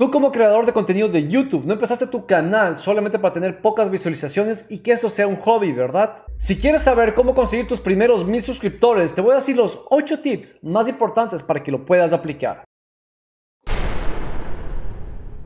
Tú como creador de contenido de YouTube no empezaste tu canal solamente para tener pocas visualizaciones y que eso sea un hobby, ¿verdad? Si quieres saber cómo conseguir tus primeros mil suscriptores, te voy a decir los 8 tips más importantes para que lo puedas aplicar.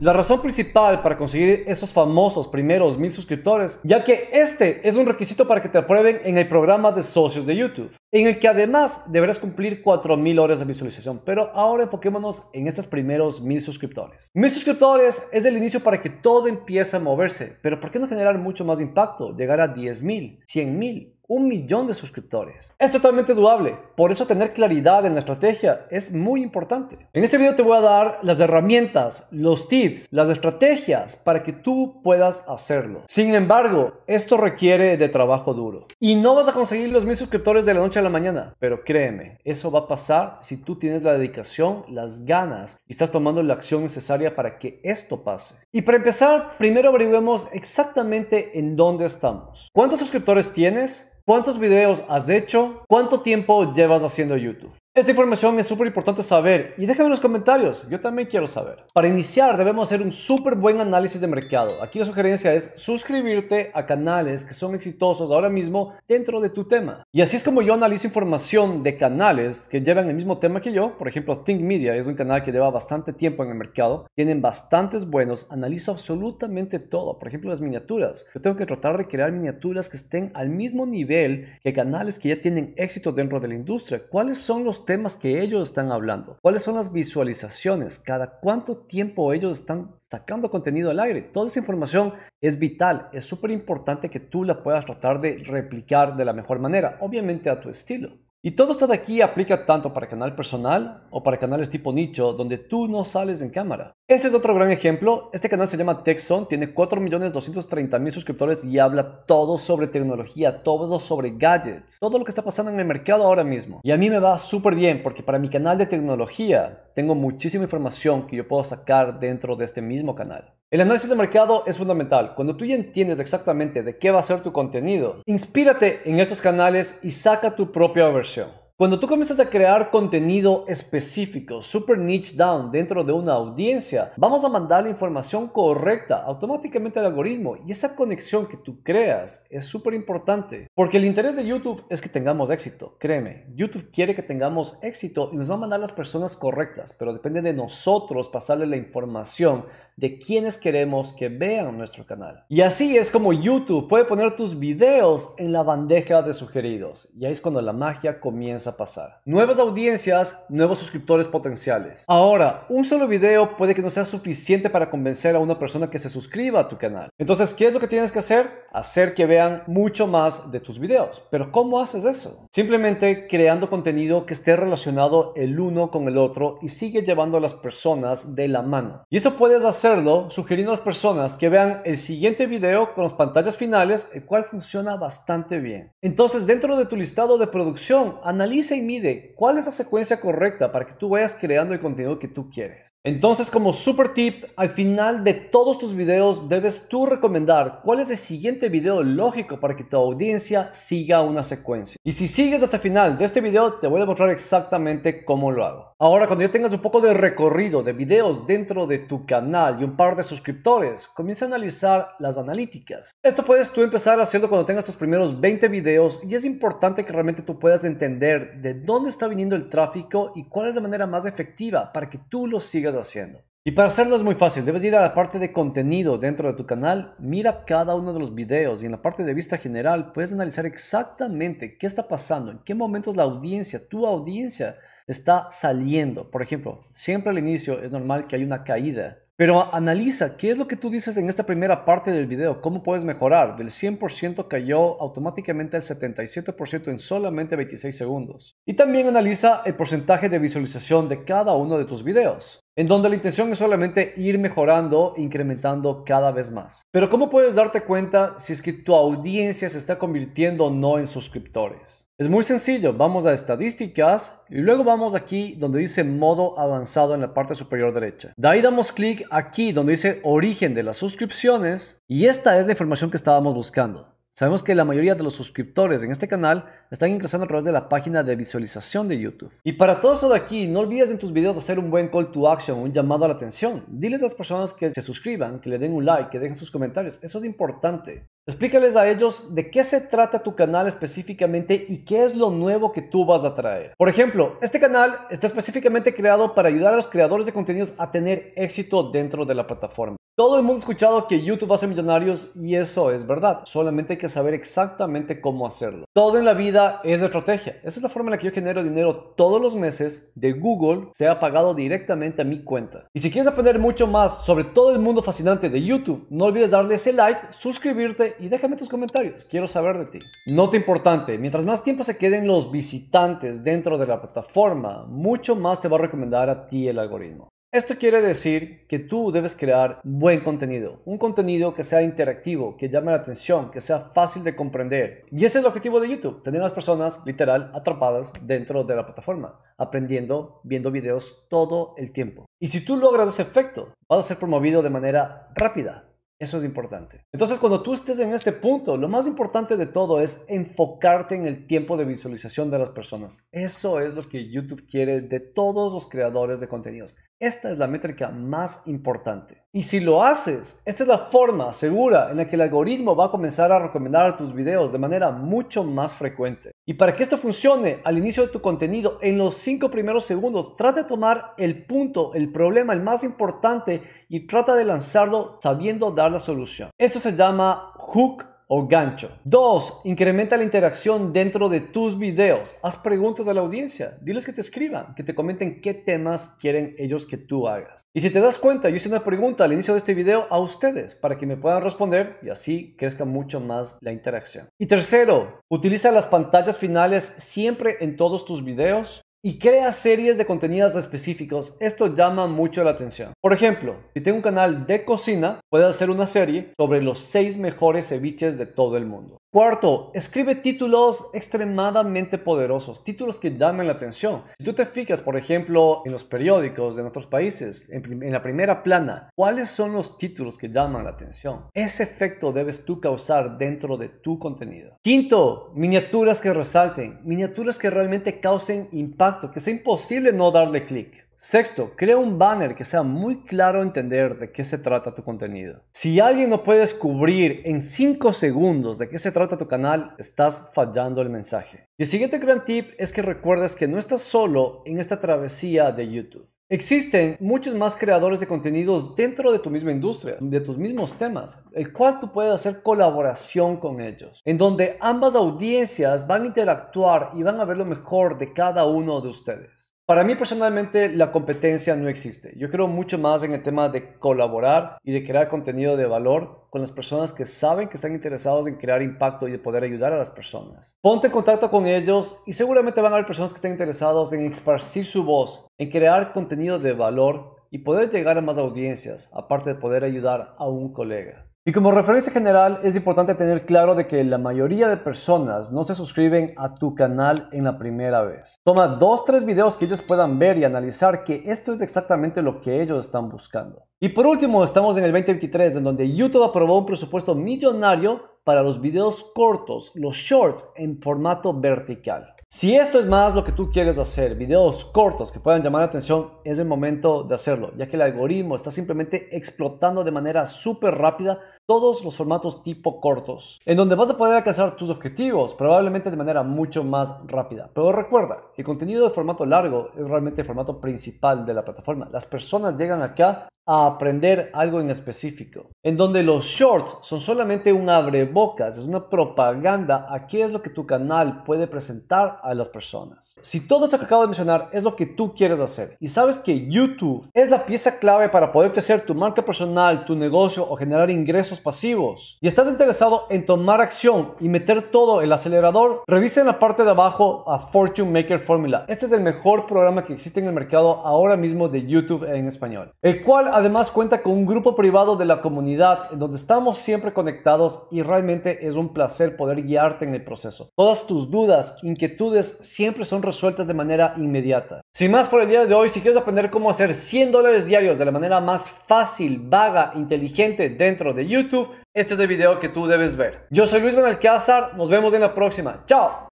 La razón principal para conseguir esos famosos primeros mil suscriptores, ya que este es un requisito para que te aprueben en el programa de socios de YouTube, en el que además deberás cumplir 4000 horas de visualización. Pero ahora enfoquémonos en estos primeros mil suscriptores. Mil suscriptores es el inicio para que todo empiece a moverse, pero ¿por qué no generar mucho más impacto? Llegar a 10.000, 100.000 un millón de suscriptores. Es totalmente doable, por eso tener claridad en la estrategia es muy importante. En este video te voy a dar las herramientas, los tips, las estrategias para que tú puedas hacerlo. Sin embargo, esto requiere de trabajo duro. Y no vas a conseguir los mil suscriptores de la noche a la mañana, pero créeme, eso va a pasar si tú tienes la dedicación, las ganas y estás tomando la acción necesaria para que esto pase. Y para empezar, primero averiguemos exactamente en dónde estamos. ¿Cuántos suscriptores tienes? ¿Cuántos videos has hecho? ¿Cuánto tiempo llevas haciendo YouTube? Esta información es súper importante saber y déjame en los comentarios, yo también quiero saber. Para iniciar debemos hacer un súper buen análisis de mercado. Aquí la sugerencia es suscribirte a canales que son exitosos ahora mismo dentro de tu tema. Y así es como yo analizo información de canales que llevan el mismo tema que yo. Por ejemplo, Think Media es un canal que lleva bastante tiempo en el mercado, tienen bastantes buenos, analizo absolutamente todo. Por ejemplo, las miniaturas. Yo tengo que tratar de crear miniaturas que estén al mismo nivel que canales que ya tienen éxito dentro de la industria. ¿Cuáles son los temas que ellos están hablando, cuáles son las visualizaciones, cada cuánto tiempo ellos están sacando contenido al aire. Toda esa información es vital, es súper importante que tú la puedas tratar de replicar de la mejor manera, obviamente a tu estilo. Y todo esto de aquí aplica tanto para canal personal o para canales tipo nicho donde tú no sales en cámara. Ese es otro gran ejemplo. Este canal se llama Texon tiene 4.230.000 suscriptores y habla todo sobre tecnología, todo sobre gadgets, todo lo que está pasando en el mercado ahora mismo. Y a mí me va súper bien porque para mi canal de tecnología tengo muchísima información que yo puedo sacar dentro de este mismo canal. El análisis de mercado es fundamental. Cuando tú ya entiendes exactamente de qué va a ser tu contenido, inspírate en esos canales y saca tu propia versión. Cuando tú comienzas a crear contenido específico, super niche down dentro de una audiencia, vamos a mandar la información correcta automáticamente al algoritmo y esa conexión que tú creas es súper importante porque el interés de YouTube es que tengamos éxito, créeme, YouTube quiere que tengamos éxito y nos va a mandar las personas correctas, pero depende de nosotros pasarle la información de quienes queremos que vean nuestro canal. Y así es como YouTube puede poner tus videos en la bandeja de sugeridos y ahí es cuando la magia comienza a pasar. Nuevas audiencias, nuevos suscriptores potenciales. Ahora, un solo video puede que no sea suficiente para convencer a una persona que se suscriba a tu canal. Entonces, ¿qué es lo que tienes que hacer? Hacer que vean mucho más de tus videos. Pero ¿cómo haces eso? Simplemente creando contenido que esté relacionado el uno con el otro y sigue llevando a las personas de la mano. Y eso puedes hacerlo sugiriendo a las personas que vean el siguiente video con las pantallas finales, el cual funciona bastante bien. Entonces, dentro de tu listado de producción, analiza Dice y mide cuál es la secuencia correcta para que tú vayas creando el contenido que tú quieres. Entonces, como super tip, al final de todos tus videos debes tú recomendar cuál es el siguiente video lógico para que tu audiencia siga una secuencia. Y si sigues hasta el final de este video, te voy a mostrar exactamente cómo lo hago. Ahora, cuando ya tengas un poco de recorrido de videos dentro de tu canal y un par de suscriptores, comienza a analizar las analíticas. Esto puedes tú empezar haciendo cuando tengas tus primeros 20 videos y es importante que realmente tú puedas entender de dónde está viniendo el tráfico y cuál es la manera más efectiva para que tú lo sigas haciendo. Y para hacerlo es muy fácil, debes ir a la parte de contenido dentro de tu canal, mira cada uno de los videos y en la parte de vista general puedes analizar exactamente qué está pasando, en qué momentos la audiencia, tu audiencia, está saliendo. Por ejemplo, siempre al inicio es normal que hay una caída, pero analiza qué es lo que tú dices en esta primera parte del video, cómo puedes mejorar. Del 100% cayó automáticamente al 77% en solamente 26 segundos. Y también analiza el porcentaje de visualización de cada uno de tus videos en donde la intención es solamente ir mejorando, incrementando cada vez más. Pero ¿cómo puedes darte cuenta si es que tu audiencia se está convirtiendo o no en suscriptores? Es muy sencillo, vamos a estadísticas y luego vamos aquí donde dice modo avanzado en la parte superior derecha. De ahí damos clic aquí donde dice origen de las suscripciones y esta es la información que estábamos buscando. Sabemos que la mayoría de los suscriptores en este canal están ingresando a través de la página de visualización de YouTube. Y para todo eso de aquí, no olvides en tus videos hacer un buen call to action, un llamado a la atención. Diles a las personas que se suscriban, que le den un like, que dejen sus comentarios. Eso es importante. Explícales a ellos de qué se trata tu canal específicamente y qué es lo nuevo que tú vas a traer. Por ejemplo, este canal está específicamente creado para ayudar a los creadores de contenidos a tener éxito dentro de la plataforma. Todo el mundo ha escuchado que YouTube hace millonarios y eso es verdad. Solamente hay que saber exactamente cómo hacerlo. Todo en la vida es estrategia. Esa es la forma en la que yo genero dinero todos los meses de Google, sea pagado directamente a mi cuenta. Y si quieres aprender mucho más sobre todo el mundo fascinante de YouTube, no olvides darle ese like, suscribirte y déjame tus comentarios. Quiero saber de ti. Nota importante, mientras más tiempo se queden los visitantes dentro de la plataforma, mucho más te va a recomendar a ti el algoritmo. Esto quiere decir que tú debes crear buen contenido, un contenido que sea interactivo, que llame la atención, que sea fácil de comprender. Y ese es el objetivo de YouTube, tener a las personas literal atrapadas dentro de la plataforma, aprendiendo, viendo videos todo el tiempo. Y si tú logras ese efecto, vas a ser promovido de manera rápida, eso es importante. Entonces, cuando tú estés en este punto, lo más importante de todo es enfocarte en el tiempo de visualización de las personas. Eso es lo que YouTube quiere de todos los creadores de contenidos. Esta es la métrica más importante. Y si lo haces, esta es la forma segura en la que el algoritmo va a comenzar a recomendar tus videos de manera mucho más frecuente. Y para que esto funcione al inicio de tu contenido, en los 5 primeros segundos, trata de tomar el punto, el problema, el más importante y trata de lanzarlo sabiendo dar la solución. Esto se llama hook o gancho. Dos, Incrementa la interacción dentro de tus videos. Haz preguntas a la audiencia. Diles que te escriban, que te comenten qué temas quieren ellos que tú hagas. Y si te das cuenta, yo hice una pregunta al inicio de este video a ustedes para que me puedan responder y así crezca mucho más la interacción. Y tercero, utiliza las pantallas finales siempre en todos tus videos y crea series de contenidos específicos. Esto llama mucho la atención. Por ejemplo, si tengo un canal de cocina, puedo hacer una serie sobre los seis mejores ceviches de todo el mundo. Cuarto, escribe títulos extremadamente poderosos, títulos que llamen la atención. Si tú te fijas, por ejemplo, en los periódicos de nuestros países, en, la primera plana, ¿cuáles son los títulos que llaman la atención? Ese efecto debes tú causar dentro de tu contenido. Quinto, miniaturas que resalten, miniaturas que realmente causen impacto, que sea imposible no darle clic. Sexto, crea un banner que sea muy claro entender de qué se trata tu contenido. Si alguien no puede descubrir en 5 segundos de qué se trata tu canal, estás fallando el mensaje. Y el siguiente gran tip es que recuerdes que no estás solo en esta travesía de YouTube. Existen muchos más creadores de contenidos dentro de tu misma industria, de tus mismos temas, el cual tú puedes hacer colaboración con ellos, en donde ambas audiencias van a interactuar y van a ver lo mejor de cada uno de ustedes. Para mí personalmente la competencia no existe. Yo creo mucho más en el tema de colaborar y de crear contenido de valor con las personas que saben que están interesados en crear impacto y de poder ayudar a las personas. Ponte en contacto con ellos y seguramente van a haber personas que estén interesados en esparcir su voz, en crear contenido de valor y poder llegar a más audiencias, aparte de poder ayudar a un colega. Y como referencia general, es importante tener claro de que la mayoría de personas no se suscriben a tu canal en la primera vez. Toma dos, tres videos que ellos puedan ver y analizar que esto es exactamente lo que ellos están buscando. Y por último, estamos en el 2023, en donde YouTube aprobó un presupuesto millonario para los videos cortos, los shorts en formato vertical. Si esto es más lo que tú quieres hacer, videos cortos que puedan llamar la atención, es el momento de hacerlo, ya que el algoritmo está simplemente explotando de manera súper rápida todos los formatos tipo cortos, en donde vas a poder alcanzar tus objetivos, probablemente de manera mucho más rápida. Pero recuerda, el contenido de formato largo es realmente el formato principal de la plataforma. Las personas llegan acá a aprender algo en específico. En donde los shorts son solamente un abrebocas, es una propaganda a qué es lo que tu canal puede presentar a las personas. Si todo esto que acabo de mencionar es lo que tú quieres hacer y sabes que YouTube es la pieza clave para poder crecer tu marca personal, tu negocio o generar ingresos pasivos y estás interesado en tomar acción y meter todo el acelerador, revisa en la parte de abajo a Fortune Maker Formula. Este es el mejor programa que existe en el mercado ahora mismo de YouTube en español, el cual además cuenta con un grupo privado de la comunidad en donde estamos siempre conectados y realmente es un placer poder guiarte en el proceso. Todas tus dudas, inquietudes siempre son resueltas de manera inmediata. Sin más por el día de hoy, si quieres aprender cómo hacer 100 dólares diarios de la manera más fácil, vaga, inteligente dentro de YouTube, este es el video que tú debes ver. Yo soy Luis Benalcázar, nos vemos en la próxima. ¡Chao!